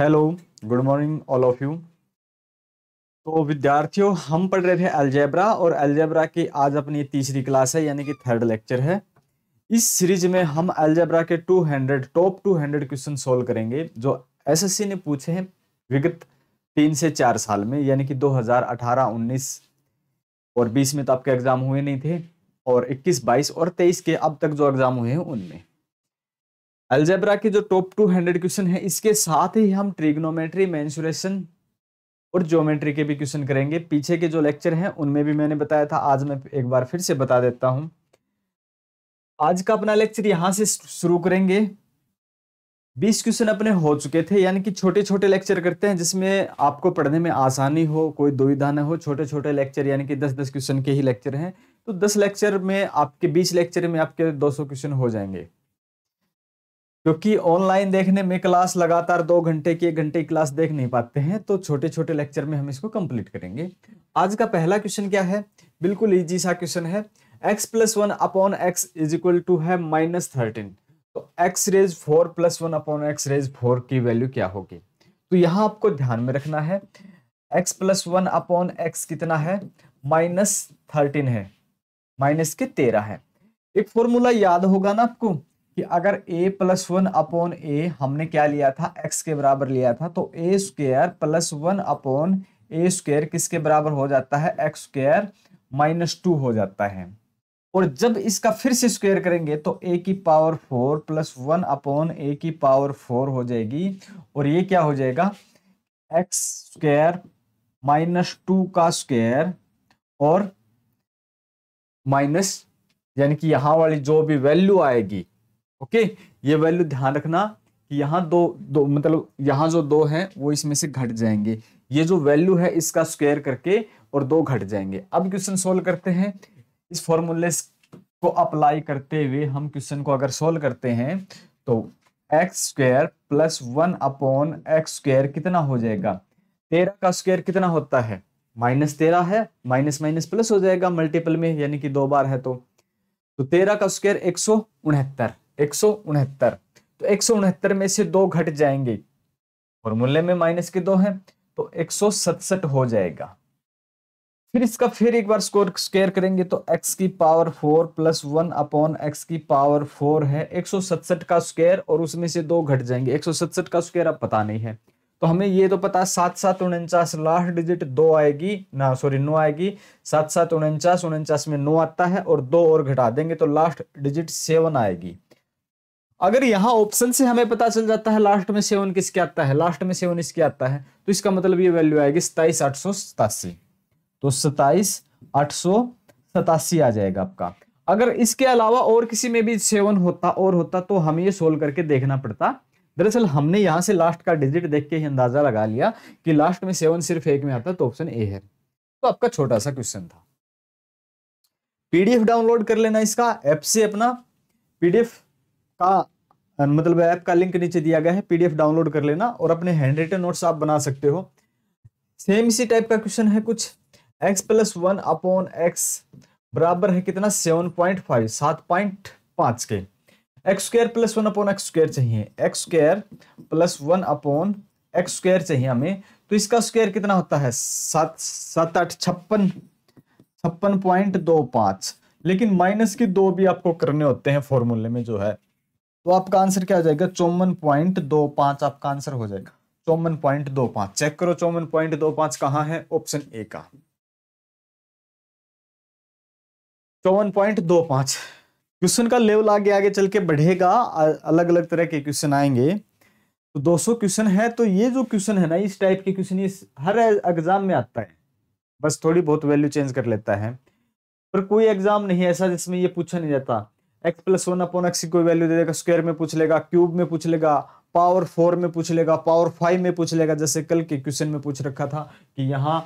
Hello good morning all of you तो विद्यार्थियों हम पढ़ रहे थे अलजेब्रा और अलजेब्रा की आज अपनी तीसरी क्लास है यानी कि थर्ड लेक्चर है इस सीरीज में हम अलजेब्रा के 200 टॉप 200 क्वेश्चन सोल्व करेंगे जो एसएससी ने पूछे हैं विगत तीन से चार साल में यानी कि 2018 19 और 20 में तो आपके एग्जाम हुए नहीं थे और इक्कीस बाईस और तेईस के अब तक जो एग्जाम हुए हैं उनमें अल्जेब्रा के जो टॉप टू हंड्रेड क्वेश्चन है इसके साथ ही हम ट्रिग्नोमेट्री मैंसुरेशन और ज्योमेट्री के भी क्वेश्चन करेंगे पीछे के जो लेक्चर हैं उनमें भी मैंने बताया था आज मैं एक बार फिर से बता देता हूँ आज का अपना लेक्चर यहाँ से शुरू करेंगे बीस क्वेश्चन अपने हो चुके थे यानी कि छोटे छोटे लेक्चर करते हैं जिसमें आपको पढ़ने में आसानी हो कोई दुविधा न हो छोटे छोटे लेक्चर यानी कि दस दस क्वेश्चन के ही लेक्चर हैं तो दस लेक्चर में आपके बीस लेक्चर में आपके दो सौ क्वेश्चन हो जाएंगे क्योंकि ऑनलाइन देखने में क्लास लगातार दो घंटे की एक घंटे की क्लास देख नहीं पाते हैं तो छोटे छोटे लेक्चर में हम इसको कंप्लीट करेंगे आज का पहला क्वेश्चन क्या है बिल्कुल इजी सा क्वेश्चन है x plus one upon x is equal to है माइनस थर्टीन तो x raise four plus one upon x raise four की वैल्यू क्या होगी तो यहाँ आपको ध्यान में रखना है x plus one upon x कितना है माइनस थर्टीन है माइनस के तेरह है एक फॉर्मूला याद होगा ना आपको कि अगर a plus one upon a हमने क्या लिया था x के बराबर लिया था तो a square plus one upon a square किसके बराबर हो जाता है एक्स स्क्र माइनस टू हो जाता है और जब इसका फिर से स्क्वेयर करेंगे तो a की power four plus one upon a की पावर फोर हो जाएगी और ये क्या हो जाएगा एक्स स्क्र माइनस टू का स्क्वेयर और माइनस यानी कि यहां वाली जो भी वैल्यू आएगी ओके ये वैल्यू ध्यान रखना कि यहाँ दो दो मतलब यहाँ जो दो है वो इसमें से घट जाएंगे ये जो वैल्यू है इसका स्क्वायर करके और दो घट जाएंगे अब क्वेश्चन सोल्व करते हैं इस फॉर्मूले को अप्लाई करते हुए हम क्वेश्चन को अगर सोल्व करते हैं तो x square plus one upon x square कितना हो जाएगा तेरह का स्क्वायर कितना होता है माइनस तेरह है माइनस माइनस प्लस हो जाएगा मल्टीपल में यानी कि दो बार है तो तो तेरह का स्क्वायर एक सौ उनहत्तर एक तो एक में से दो घट जाएंगे फॉर्मूले में माइनस के दो हैं तो एक हो जाएगा फिर इसका फिर एक बार स्कोर स्केयर करेंगे तो x की power four plus one upon x की पावर फोर है एक का स्क्वायर और उसमें से दो घट जाएंगे एक का स्क्वायर अब पता नहीं है तो हमें ये तो पता सात सात उनचास लास्ट डिजिट दो आएगी ना सॉरी नो आएगी सात सात उनचास उनचास में नो आता है और दो और घटा देंगे तो लास्ट डिजिट सेवन आएगी अगर यहाँ ऑप्शन से हमें पता चल जाता है लास्ट में सेवन किसके आता है लास्ट में सेवन इसके आता है तो इसका मतलब ये वैल्यू आएगी सताइस आठ सौ सतासी तो सताइस आठ सौ सतासी आ जाएगा आपका अगर इसके अलावा और किसी में भी सेवन होता और होता तो हमें ये सोल्व करके देखना पड़ता दरअसल हमने यहाँ से लास्ट का डिजिट देख के ही अंदाजा लगा लिया कि लास्ट में सेवन सिर्फ एक में आता तो ऑप्शन ए है तो आपका छोटा सा क्वेश्चन था पीडीएफ डाउनलोड कर लेना इसका ऐप से अपना पीडीएफ का मतलब ऐप का लिंक नीचे दिया गया है पीडीएफ डाउनलोड कर लेना और अपने हैंड रिटन नोट्स आप बना सकते हो सेम इसी टाइप का क्वेश्चन है कुछ x plus one upon x बराबर है कितना सेवन पॉइंट फाइव सात पॉइंट पांच के x square plus one upon x square चाहिए x square plus one upon x square चाहिए हमें तो इसका स्क्वेयर कितना होता है सात सात आठ छप्पन छप्पन पॉइंट दो पांच लेकिन माइनस के दो भी आपको करने होते हैं फॉर्मूले में जो है तो आपका आंसर क्या हो जाएगा चौवन पॉइंट दो पांच आपका आंसर हो जाएगा चौवन पॉइंट दो पांच चेक करो चौवन पॉइंट दो पांच कहाँ है ऑप्शन ए का चौवन पॉइंट दो पांच क्वेश्चन का लेवल आगे आगे चल के बढ़ेगा अलग अलग तरह के क्वेश्चन आएंगे तो 200 क्वेश्चन है तो ये जो क्वेश्चन है ना इस टाइप के क्वेश्चन हर एग्जाम में आता है बस थोड़ी बहुत वैल्यू चेंज कर लेता है पर कोई एग्जाम नहीं ऐसा जिसमें ये पूछा नहीं जाता x plus one upon x की कोई वैल्यू दे देगा स्क्वायर में पूछ लेगा क्यूब में पूछ लेगा पावर फोर में पूछ लेगा पावर फाइव में पूछ लेगा जैसे कल के क्वेश्चन में पूछ रखा था कि यहाँ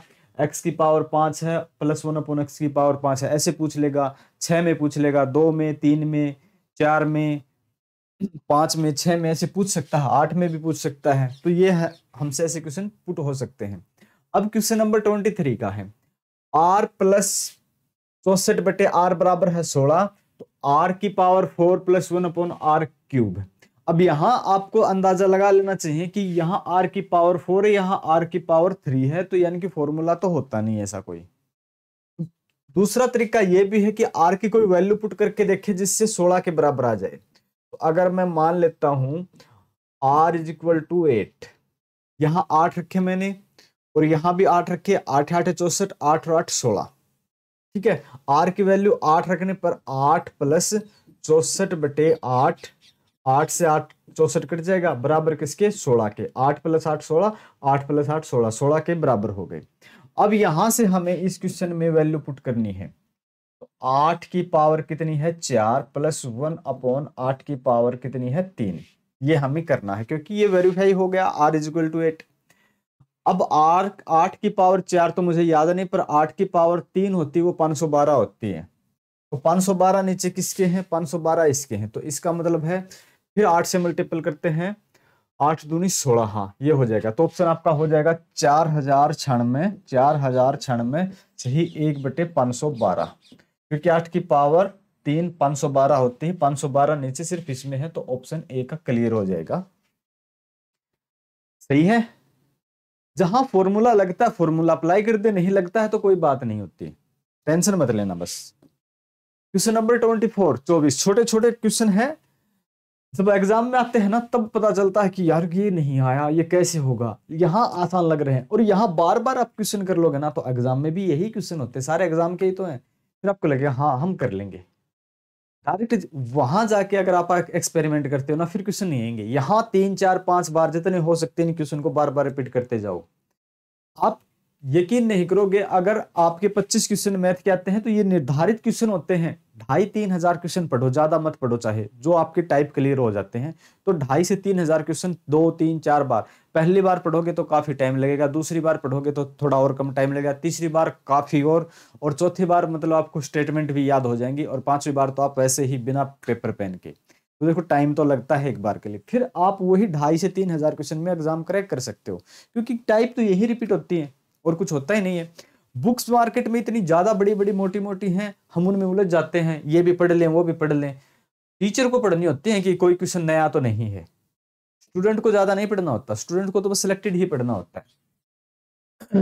एक्स की पावर पांच है प्लस वन अपॉन एक्स की पावर पांच है ऐसे पूछ लेगा छह में पूछ लेगा दो में तीन में चार में पांच में छह में ऐसे पूछ सकता है आठ में भी पूछ सकता है तो ये है हमसे ऐसे क्वेश्चन पुट हो सकते हैं अब क्वेश्चन नंबर ट्वेंटी थ्री का है आर प्लस चौसठ बटे आर बराबर है सोलह आर की power four plus one upon r cube अब यहां आपको अंदाजा लगा लेना चाहिए कि यहां आर की पावर फोर है यहाँ आर की पावर थ्री है तो यानी कि फॉर्मूला तो होता नहीं ऐसा कोई दूसरा तरीका यह भी है कि आर की कोई वैल्यू पुट करके देखे जिससे सोलह के बराबर आ जाए तो अगर मैं मान लेता हूं r is equal to eight यहां आठ रखे मैंने और यहां भी आठ रखे आठ आठ चौसठ आठ और आठ सोलह ठीक है आर की वैल्यू आठ रखने पर आठ प्लस चौसठ बटे आठ आठ से आठ चौसठ कट जाएगा बराबर किसके सोलह के आठ प्लस आठ सोलह आठ प्लस आठ सोलह सोलह के बराबर हो गए अब यहां से हमें इस क्वेश्चन में वैल्यू पुट करनी है तो आठ की पावर कितनी है चार प्लस वन अपॉन आठ की पावर कितनी है तीन ये हमें करना है क्योंकि ये वेरीफाई हो गया r is equal to eight अब आर आठ की पावर चार तो मुझे याद नहीं पर आठ की पावर तीन होती वो पाँच सौ बारह होती है तो पाँच सौ बारह नीचे किसके हैं पाँच सौ बारह इसके हैं तो इसका मतलब है फिर आठ से मल्टीपल करते हैं आठ दूनी सोलह हाँ ये हो जाएगा तो ऑप्शन आपका हो जाएगा चार हजार में चार हजार में सही एक बटे पाँच सौ बारह क्योंकि आठ की पावर तीन पाँच सौ बारह होती है पाँच सौ बारह नीचे सिर्फ इसमें है तो ऑप्शन ए का क्लियर हो जाएगा सही है जहां फॉर्मूला लगता है फॉर्मूला अप्लाई कर दे नहीं लगता है तो कोई बात नहीं होती टेंशन मत लेना बस क्वेश्चन नंबर ट्वेंटी फोर चौबीस छोटे छोटे क्वेश्चन है जब एग्जाम में आते हैं ना तब पता चलता है कि यार ये नहीं आया ये कैसे होगा यहाँ आसान लग रहे हैं और यहाँ बार बार आप क्वेश्चन कर लोगे ना तो एग्जाम में भी यही क्वेश्चन होते हैं सारे एग्जाम के ही तो हैं फिर आपको लगेगा हाँ हम कर लेंगे डायरेक्ट वहां जाके अगर आप एक्सपेरिमेंट करते हो ना फिर क्वेश्चन नहीं आएंगे यहाँ तीन चार पांच बार जितने हो सकते हैं क्वेश्चन को बार बार रिपीट करते जाओ आप यकीन नहीं करोगे अगर आपके 25 क्वेश्चन मैथ के आते हैं तो ये निर्धारित क्वेश्चन होते हैं ढाई तीन हजार क्वेश्चन पढ़ो ज्यादा मत पढ़ो चाहे जो आपके टाइप क्लियर हो जाते हैं तो ढाई से तीन हजार क्वेश्चन दो तीन चार बार पहली बार पढ़ोगे तो काफी टाइम लगेगा दूसरी बार पढ़ोगे तो थोड़ा और कम टाइम लगेगा तीसरी बार काफी और और चौथी बार मतलब आपको स्टेटमेंट भी याद हो जाएंगी और पांचवी बार तो आप वैसे ही बिना पेपर पेन के तो देखो टाइम तो लगता है एक बार के लिए फिर आप वही ढाई से तीन हजार क्वेश्चन में एग्जाम क्रैक कर सकते हो क्योंकि टाइप तो यही रिपीट होती है और कुछ होता ही नहीं है बुक्स मार्केट में इतनी ज़्यादा बड़ी बड़ी मोटी मोटी हैं हम उनमें उलझ जाते हैं ये भी पढ़ लें वो भी पढ़ लें टीचर को पढ़नी होती है कि कोई क्वेश्चन नया तो नहीं है स्टूडेंट को ज़्यादा नहीं पढ़ना होता स्टूडेंट को तो बस सिलेक्टेड ही पढ़ना होता है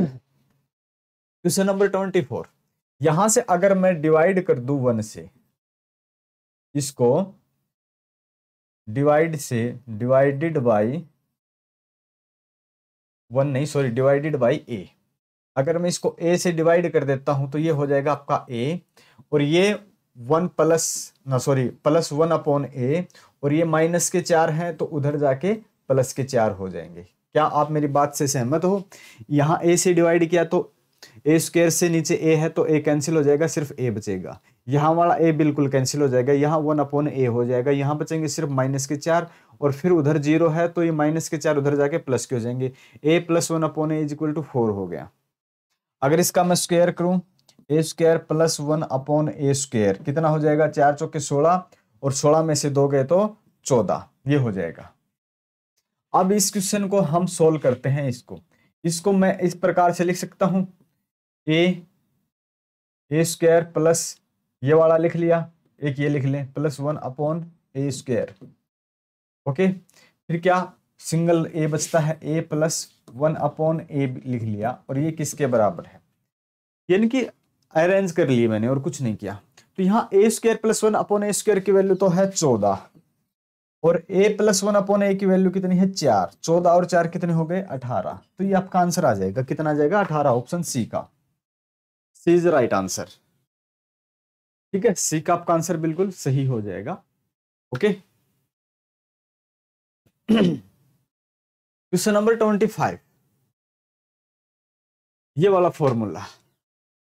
क्वेश्चन नंबर ट्वेंटी फोर यहां से अगर मैं डिवाइड कर दू वन से इसको डिवाइड से डिवाइडेड बाई वन नहीं सॉरी डिवाइडेड बाई ए अगर मैं इसको ए से डिवाइड कर देता हूं तो ये हो जाएगा आपका ए और ये वन प्लस ना sorry plus one upon a और ये माइनस के चार हैं तो उधर जाके प्लस के चार हो जाएंगे क्या आप मेरी बात से सहमत हो यहाँ ए से डिवाइड किया तो ए स्क्र से नीचे ए है तो ए कैंसिल हो जाएगा सिर्फ ए बचेगा यहाँ वाला ए बिल्कुल कैंसिल हो जाएगा यहाँ वन अपॉन ए हो जाएगा यहाँ बचेंगे सिर्फ माइनस के चार और फिर उधर जीरो है तो ये माइनस के चार उधर जाके प्लस के हो जाएंगे a plus one upon a is equal to four हो गया अगर इसका मैं स्क्वेयर करूं a square plus one upon a square कितना हो जाएगा चार चौके सोलह और सोलह में से दो गए तो चौदह ये हो जाएगा अब इस क्वेश्चन को हम सोल्व करते हैं इसको इसको मैं इस प्रकार से लिख सकता हूं ए ए स्क्र प्लस ये वाला लिख लिया एक ये लिख लें plus one upon a square okay फिर क्या सिंगल ए बचता है a plus one upon a लिख लिया और ये किसके बराबर है यानी कि अरेंज कर लिए मैंने और कुछ नहीं किया तो यहाँ a square plus one upon a square की वैल्यू तो है चौदह और a plus one upon a की वैल्यू कितनी है चार चौदह और चार कितने हो गए अठारह तो ये आपका आंसर आ जाएगा कितना आ जाएगा अठारह ऑप्शन सी का सी इज राइट आंसर ठीक है सी का आपका आंसर बिल्कुल सही हो जाएगा okay question number twenty five ये वाला फॉर्मूला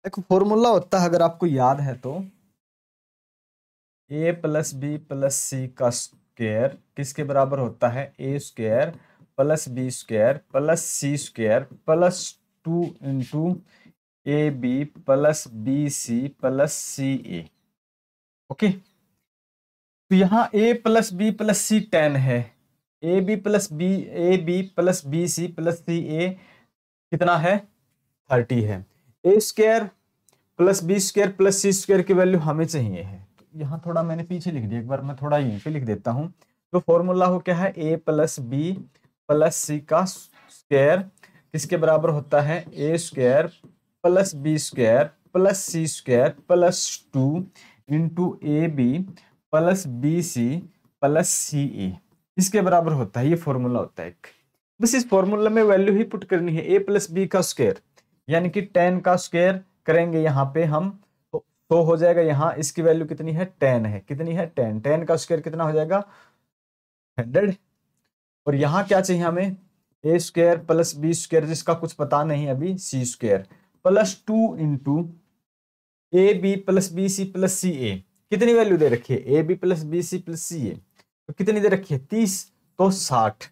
एक फॉर्मूला होता है अगर आपको याद है तो a plus b plus c का स्क्वेयर किसके बराबर होता है a square plus b square plus c square plus two into a b plus b c plus c a okay तो यहाँ a plus b plus c ten है a b plus b a b plus b c plus c a कितना है thirty है a square plus b square plus c square की value हमें चाहिए है तो यहाँ थोड़ा मैंने पीछे लिख दिया एक बार मैं थोड़ा यहीं पे लिख देता हूँ तो फॉर्मूला हो क्या है a plus b plus c का स्क्र किसके बराबर होता है a square plus b square plus c square plus two into a b plus b c plus c a इसके बराबर होता है ये फॉर्मूला होता है एक बस इस फॉर्मूला में वैल्यू ही पुट करनी है ए प्लस बी का स्क्वेयर यानी कि टेन का स्क्वेयर करेंगे यहाँ पे हम तो, तो हो जाएगा यहाँ इसकी वैल्यू कितनी है टेन है कितनी है टेन टेन का स्क्वेयर कितना हो जाएगा हंड्रेड और यहाँ क्या चाहिए हमें a square plus b square जिसका कुछ पता नहीं अभी c square plus two into a b plus b c plus c a कितनी वैल्यू दे रखी है a b plus b c plus c a तो कितनी देर रखी है तीस तो साठ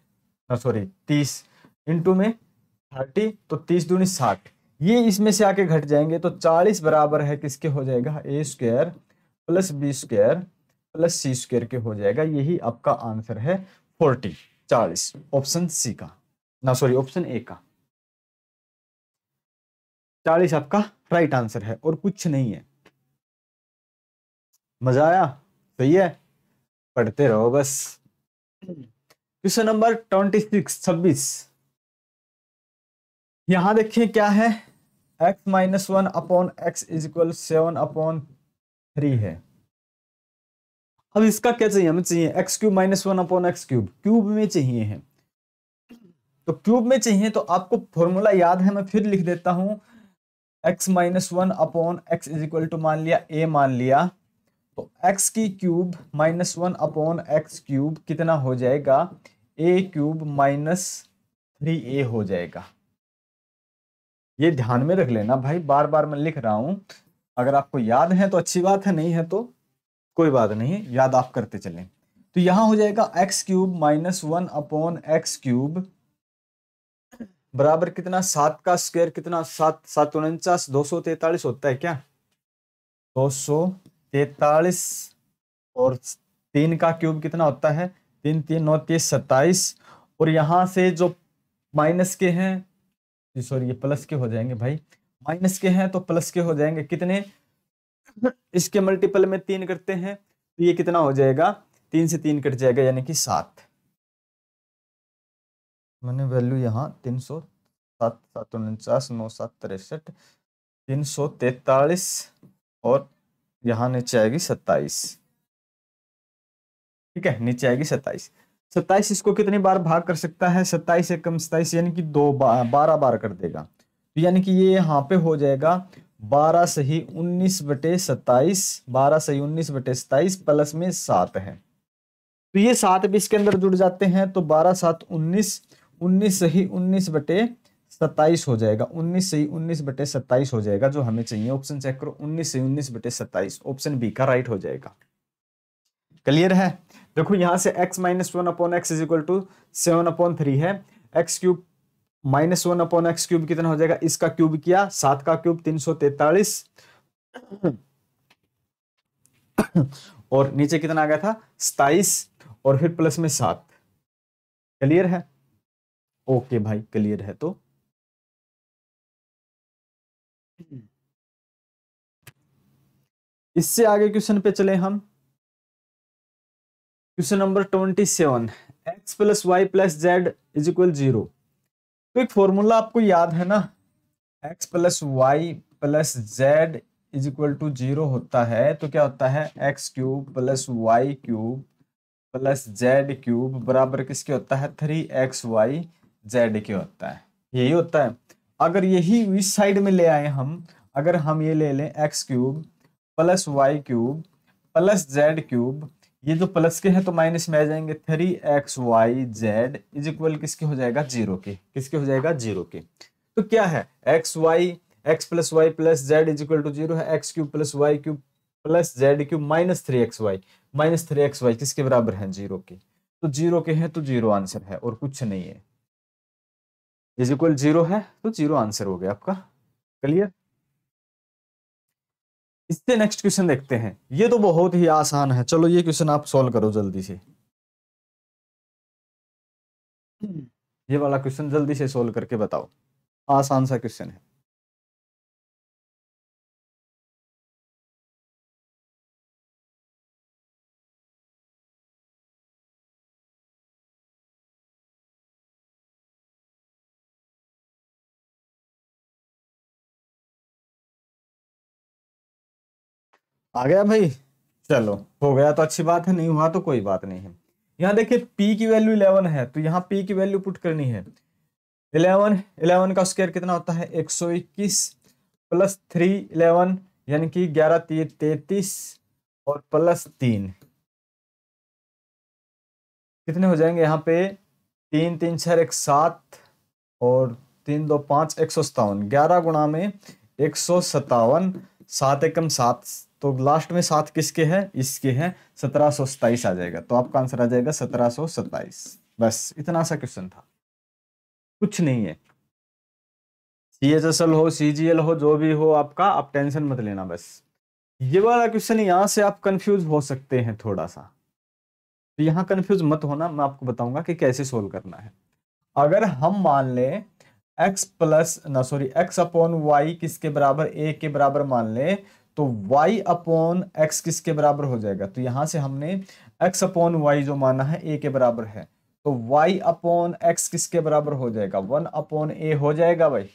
सॉरी हाँ, तीस इंटू में थर्टी तो तीस दूनी साठ ये इसमें से आके घट जाएंगे तो चालीस बराबर है किसके हो जाएगा a square plus b square plus c square के हो जाएगा यही आपका आंसर है फोर्टी चालीस ऑप्शन सी का ना सॉरी ऑप्शन ए का चालीस आपका राइट आंसर है और कुछ नहीं है मजा आया सही है पढ़ते रहो बस क्वेश्चन नंबर ट्वेंटी सिक्स छब्बीस यहां देखिए क्या है x minus one upon x is equal seven upon three है अब इसका क्या चाहिए हमें चाहिए x cube minus one upon x cube cube में चाहिए है तो क्यूब में चाहिए तो आपको फॉर्मूला याद है मैं फिर लिख देता हूं x minus one upon x is equal to मान लिया ए मान लिया तो एक्स की cube minus one upon x cube कितना हो जाएगा a cube minus three a हो जाएगा ये ध्यान में रख लेना भाई बार बार मैं लिख रहा हूं अगर आपको याद है तो अच्छी बात है नहीं है तो कोई बात नहीं याद आप करते चलें तो यहां हो जाएगा x cube minus one upon x cube बराबर कितना सात का स्क्वायर कितना सात सात उनचास दो सौ तैतालीस होता है क्या दो सौ तैतालीस और तीन का क्यूब कितना होता है तीन तीन नौ तीस सत्ताईस और यहाँ से जो माइनस के हैं सॉरी ये प्लस के हो जाएंगे भाई माइनस के हैं तो प्लस के हो जाएंगे कितने इसके मल्टीपल में तीन करते हैं तो ये कितना हो जाएगा तीन से तीन कट जाएगा यानी कि सात मैंने वैल्यू यहाँ तीन सौ सात सात उनचास नौ सात तिरसठ तीन सौ तैतालीस और यहाँ नीचे आएगी सत्ताईस ठीक है नीचे आएगी सत्ताईस सत्ताईस इसको कितनी बार भाग कर सकता है सत्ताईस एक कम सत्ताईस यानी कि दो बार बारह बार कर देगा तो यानी कि ये यहाँ पे हो जाएगा बारह सही उन्नीस बटे सत्ताईस बारह सही उन्नीस बटे सत्ताईस प्लस में सात है तो ये सात भी इसके अंदर जुड़ जाते हैं तो बारह सात उन्नीस उन्नीस सही उन्नीस बटे सत्ताईस हो जाएगा उन्नीस से ही उन्नीस बटे सत्ताईस हो जाएगा जो हमें चाहिए ऑप्शन चेक करो उन्नीस से उन्नीस बटे सत्ताईस ऑप्शन बी का राइट हो जाएगा क्लियर है देखो यहां से x minus one upon x is equal to seven upon three है x cube minus one upon x cube कितना हो जाएगा इसका क्यूब किया सात का क्यूब तीन सौ तैतालीस और नीचे कितना आ गया था सताइस और फिर प्लस में सात क्लियर है ओके भाई क्लियर है तो इससे आगे क्वेश्चन पे चले हम question number twenty seven x plus y plus z is equal zero तो एक फॉर्मूला आपको याद है ना x plus y plus z is equal to zero होता है तो क्या होता है x cube plus y cube plus z cube बराबर किसके होता है थ्री एक्स वाई जेड के होता है यही होता है अगर यही इस साइड में ले आए हम अगर हम ये ले लें x cube plus y cube plus z cube ये जो प्लस के हैं तो माइनस में आ जाएंगे three x y z is equal किसके हो जाएगा जीरो के किसके हो जाएगा जीरो के तो क्या है x y x plus y plus z is equal to zero है x cube plus y cube plus z cube minus three x y minus three x y किसके बराबर है जीरो के तो जीरो के हैं तो जीरो आंसर है और कुछ नहीं है इज इक्वल जीरो है तो जीरो आंसर हो गया आपका क्लियर इससे नेक्स्ट क्वेश्चन देखते हैं ये तो बहुत ही आसान है चलो ये क्वेश्चन आप सॉल्व करो जल्दी से ये वाला क्वेश्चन जल्दी से सोल्व करके बताओ आसान सा क्वेश्चन है आ गया भाई चलो हो गया तो अच्छी बात है नहीं हुआ तो कोई बात नहीं है यहाँ देखिए पी की वैल्यू इलेवन है तो यहाँ पी की वैल्यू पुट करनी है इलेवन इलेवन का स्क्वायर कितना होता है एक सौ इक्कीस प्लस थ्री इलेवन यानी कि ग्यारह तीन तैतीस और प्लस तीन कितने हो जाएंगे यहाँ पे तीन तीन छः एक सात और तीन दो पाँच एक सौ सत्तावन ग्यारह गुणा में एक सौ सत्तावन सात एकम सात तो लास्ट में सात किसके हैं इसके हैं सत्रह सो सत्ताईस आ जाएगा तो आपका आंसर आ जाएगा सत्रह सो सत्ताईस बस इतना सा क्वेश्चन था कुछ नहीं है सी एच एस एल हो सी जी एल हो जो भी हो आपका आप टेंशन मत लेना बस ये वाला क्वेश्चन यहाँ से आप कंफ्यूज हो सकते हैं थोड़ा सा तो यहाँ कंफ्यूज मत होना मैं आपको बताऊंगा कि कैसे सोल्व करना है अगर हम मान लें एक्स प्लस ना सॉरी एक्स अपॉन वाई किसके बराबर ए के बराबर मान लें तो y अपॉन एक्स किसके बराबर हो जाएगा तो यहां से हमने x अपॉन वाई जो माना है a के बराबर है तो y अपॉन एक्स किसके बराबर हो जाएगा वन अपॉन ए हो जाएगा भाई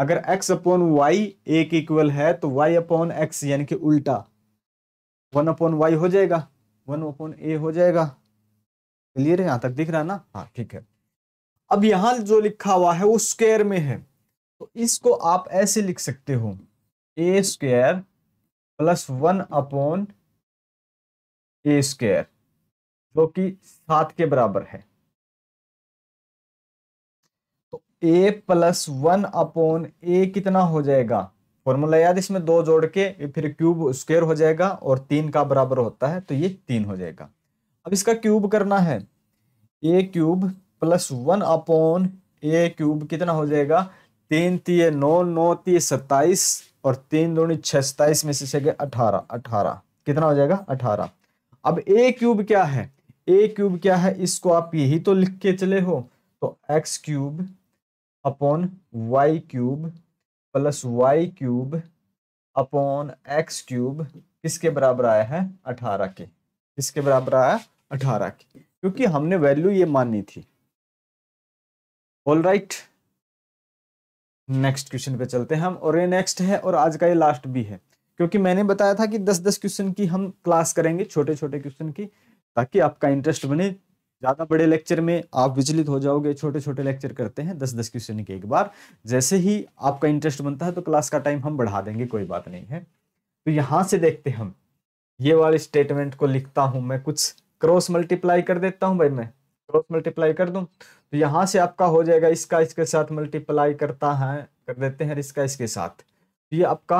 अगर x अपॉन वाई ए के इक्वल है तो y अपॉन एक्स यानी कि उल्टा वन अपॉन वाई हो जाएगा वन अपॉन ए हो जाएगा क्लियर है यहां तक दिख रहा ना हाँ ठीक है अब यहां जो लिखा हुआ है वो स्क्वायर में है तो इसको आप ऐसे लिख सकते हो a square plus one upon a square जो कि सात के बराबर है तो a plus one upon a कितना हो जाएगा फॉर्मूला याद इसमें दो जोड़ के फिर क्यूब स्क्वेयर हो जाएगा और तीन का बराबर होता है तो ये तीन हो जाएगा अब इसका क्यूब करना है a cube plus one upon a cube कितना हो जाएगा तीन तीय नौ नौ तीय सत्ताईस और तीन दूनी छह सताइस में से छः अठारह अठारह कितना हो जाएगा अठारह अब ए क्यूब क्या है ए क्यूब क्या है इसको आप यही तो लिख के चले हो तो x cube upon y cube plus y cube upon x cube किसके बराबर आया है अठारह के किसके बराबर आया अठारह के क्योंकि हमने वैल्यू ये माननी थी all right right. Next question पे चलते हैं हम और ये नेक्स्ट है और आज का ये लास्ट भी है क्योंकि मैंने बताया था कि दस दस क्वेश्चन की हम क्लास करेंगे छोटे छोटे क्वेश्चन की ताकि आपका इंटरेस्ट बने ज़्यादा बड़े लेक्चर में आप विचलित हो जाओगे छोटे छोटे लेक्चर करते हैं दस दस क्वेश्चन के एक बार जैसे ही आपका इंटरेस्ट बनता है तो क्लास का टाइम हम बढ़ा देंगे कोई बात नहीं है तो यहाँ से देखते हम ये वाले स्टेटमेंट को लिखता हूँ मैं कुछ क्रॉस मल्टीप्लाई कर देता हूँ भाई मैं क्रॉस मल्टीप्लाई कर दूं तो यहां से आपका हो जाएगा इसका इसके साथ मल्टीप्लाई करता है कर देते हैं इसका इसके साथ तो ये आपका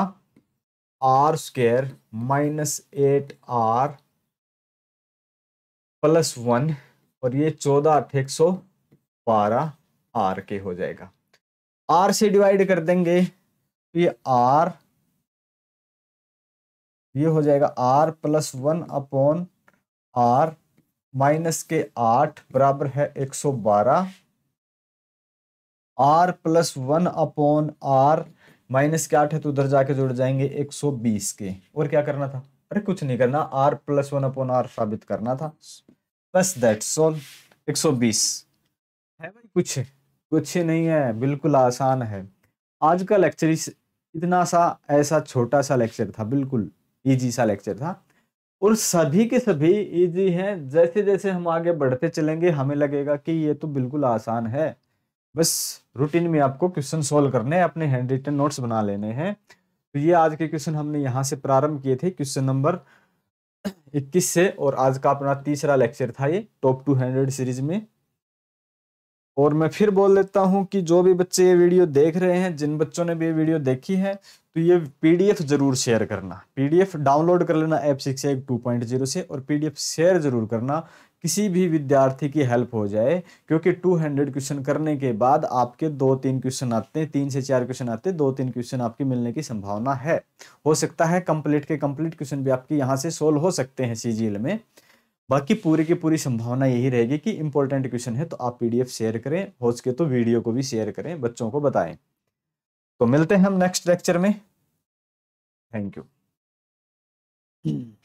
r square minus eight r plus one और ये चौदह आठ एक सौ बारह आर के हो जाएगा आर से डिवाइड कर देंगे तो ये आर ये हो जाएगा r plus one upon r minus के आठ बराबर है एक सौ बारह r plus one upon r minus के आठ है तो उधर जाके जुड़ जाएंगे एक सौ बीस के और क्या करना था अरे कुछ नहीं करना r plus one upon r साबित करना था बस दैट सोल एक सौ बीस है भाई कुछ कुछ नहीं है बिल्कुल आसान है आज का लेक्चर इस इतना सा ऐसा छोटा सा लेक्चर था बिल्कुल ईजी सा लेक्चर था और सभी के सभी इजी हैं जैसे जैसे हम आगे बढ़ते चलेंगे हमें लगेगा कि ये तो बिल्कुल आसान है बस रूटीन में आपको क्वेश्चन सोल्व करने हैं अपने हैंड रिटन नोट्स बना लेने हैं तो ये आज के क्वेश्चन हमने यहाँ से प्रारंभ किए थे क्वेश्चन नंबर 21 से और आज का अपना तीसरा लेक्चर था ये टॉप 200 सीरीज में और मैं फिर बोल देता हूँ कि जो भी बच्चे ये वीडियो देख रहे हैं जिन बच्चों ने भी ये वीडियो देखी है तो ये पीडीएफ जरूर शेयर करना पीडीएफ डाउनलोड कर लेना एप शिक्षा एक टू पॉइंट जीरो से और पीडीएफ शेयर जरूर करना किसी भी विद्यार्थी की हेल्प हो जाए क्योंकि 200 क्वेश्चन करने के बाद आपके दो तीन क्वेश्चन आते हैं तीन से चार क्वेश्चन आते हैं दो तीन क्वेश्चन आपकी मिलने की संभावना है हो सकता है कंप्लीट के कंप्लीट क्वेश्चन भी आपके यहाँ से सोल्व हो सकते हैं सीजीएल में बाकी पूरी की पूरी संभावना यही रहेगी कि इंपॉर्टेंट क्वेश्चन है तो आप पीडीएफ शेयर करें हो सके तो वीडियो को भी शेयर करें बच्चों को बताएं तो मिलते हैं हम नेक्स्ट लेक्चर में थैंक यू